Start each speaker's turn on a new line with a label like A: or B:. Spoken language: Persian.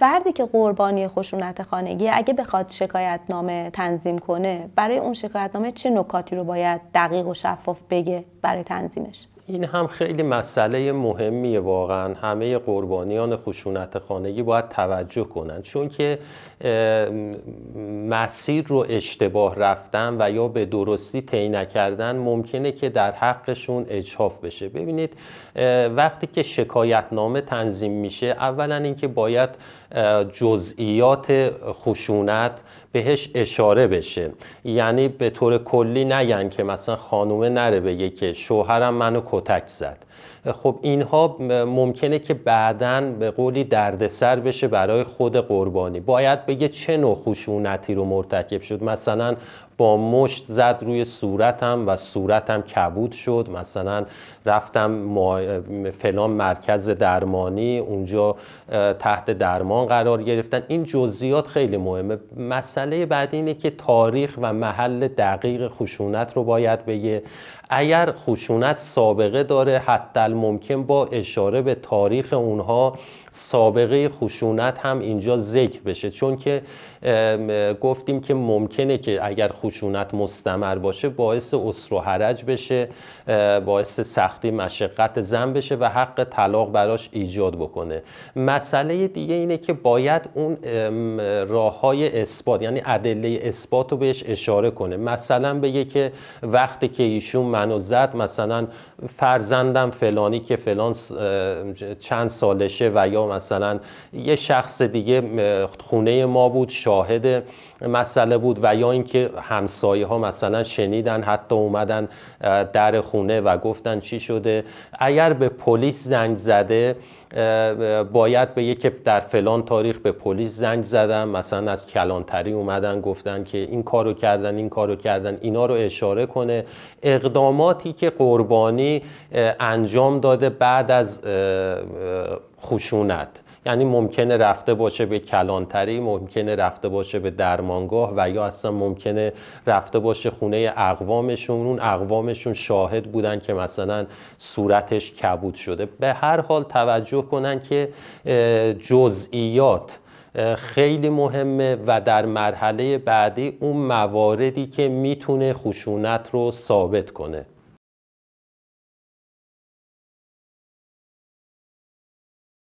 A: فردی که قربانی خشونت خانگی اگه بخواد شکایت نامه تنظیم کنه برای اون شکایت نامه چه نکاتی رو باید دقیق و شفاف بگه برای تنظیمش این هم خیلی مسئله مهمیه واقعا همه قربانیان خشونت خانگی باید توجه کنن چون که مسیر رو اشتباه رفتن و یا به درستی طی نکردن ممکنه که در حقشون اجحاف بشه ببینید وقتی که شکایتنامه تنظیم میشه اولا اینکه باید جزئیات خشونت بهش اشاره بشه یعنی به طور کلی نگن که مثلا خانومه نره بگه که شوهرم منو کتک زد خب اینها ممکنه که بعدا به قولی دردسر بشه برای خود قربانی باید بگه چه نوع خشونتی رو مرتکب شد مثلا با مشت زد روی صورتم و صورتم کبود شد مثلا رفتم فلان مرکز درمانی اونجا تحت درمان قرار گرفتن این جزئیات خیلی مهمه مسئله بعد اینه که تاریخ و محل دقیق خشونت رو باید بگه اگر خشونت سابقه داره حتی حد ممکن با اشاره به تاریخ اونها سابقه خشونت هم اینجا ذکر بشه چون که گفتیم که ممکنه که اگر خشونت مستمر باشه باعث اسر و حرج بشه باعث سختی مشقت زن بشه و حق طلاق براش ایجاد بکنه مسئله دیگه اینه که باید اون راه های اثبات یعنی ادله اثبات رو بهش اشاره کنه مثلا بگه که وقتی که ایشون منو زد مثلا فرزندم فلانی که فلان چند سالشه و یا مثلا یه شخص دیگه خونه ما بود شاهد مسئله بود و یا اینکه همسایه ها مثلا شنیدن حتی اومدن در خونه و گفتن چی شده اگر به پلیس زنگ زده باید به یک در فلان تاریخ به پلیس زنگ زدم مثلا از کلانتری اومدن گفتن که این کارو کردن این کارو کردن اینا رو اشاره کنه اقداماتی که قربانی انجام داده بعد از خشونت یعنی ممکنه رفته باشه به کلانتری ممکنه رفته باشه به درمانگاه و یا اصلا ممکنه رفته باشه خونه اقوامشون اون اقوامشون شاهد بودن که مثلا صورتش کبود شده به هر حال توجه کنن که جزئیات خیلی مهمه و در مرحله بعدی اون مواردی که میتونه خشونت رو ثابت کنه